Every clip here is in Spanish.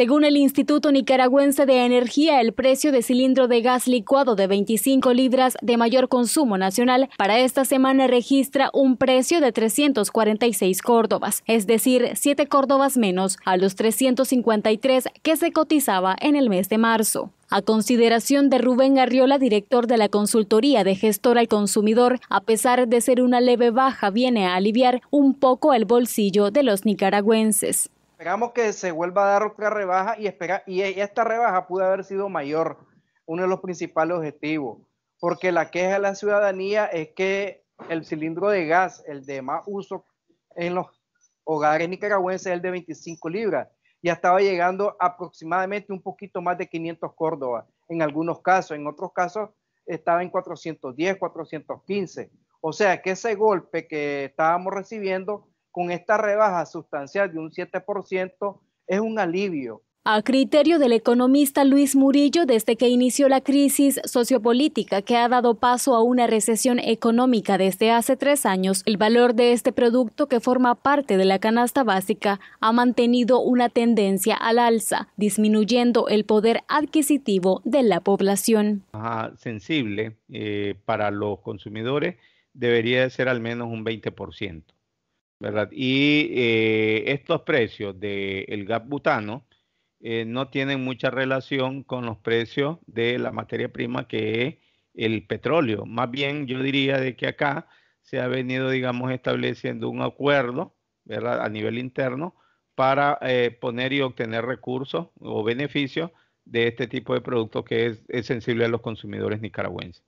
Según el Instituto Nicaragüense de Energía, el precio de cilindro de gas licuado de 25 libras de mayor consumo nacional para esta semana registra un precio de 346 córdobas, es decir, 7 córdobas menos a los 353 que se cotizaba en el mes de marzo. A consideración de Rubén Arriola, director de la consultoría de gestor al consumidor, a pesar de ser una leve baja, viene a aliviar un poco el bolsillo de los nicaragüenses esperamos que se vuelva a dar otra rebaja y, espera, y esta rebaja pudo haber sido mayor, uno de los principales objetivos, porque la queja de la ciudadanía es que el cilindro de gas, el de más uso en los hogares nicaragüenses, es el de 25 libras, ya estaba llegando aproximadamente un poquito más de 500 Córdoba, en algunos casos, en otros casos estaba en 410, 415. O sea que ese golpe que estábamos recibiendo con esta rebaja sustancial de un 7%, es un alivio. A criterio del economista Luis Murillo, desde que inició la crisis sociopolítica que ha dado paso a una recesión económica desde hace tres años, el valor de este producto que forma parte de la canasta básica ha mantenido una tendencia al alza, disminuyendo el poder adquisitivo de la población. sensible eh, para los consumidores debería ser al menos un 20%. ¿verdad? Y eh, estos precios del gas butano eh, no tienen mucha relación con los precios de la materia prima que es el petróleo. Más bien yo diría de que acá se ha venido, digamos, estableciendo un acuerdo, ¿verdad? A nivel interno para eh, poner y obtener recursos o beneficios de este tipo de producto que es sensible a los consumidores nicaragüenses.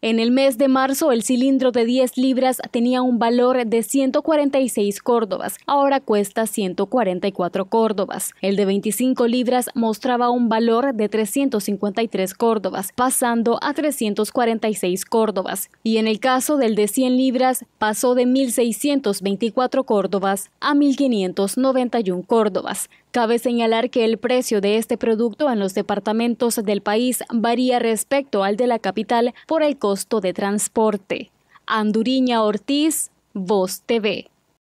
En el mes de marzo, el cilindro de 10 libras tenía un valor de 146 córdobas, ahora cuesta 144 córdobas. El de 25 libras mostraba un valor de 353 córdobas, pasando a 346 córdobas. Y en el caso del de 100 libras, pasó de 1.624 córdobas a 1.591 córdobas. Cabe señalar que el precio de este producto en los departamentos del país varía respecto al de la capital por el costo de transporte. Anduriña Ortiz, Voz TV.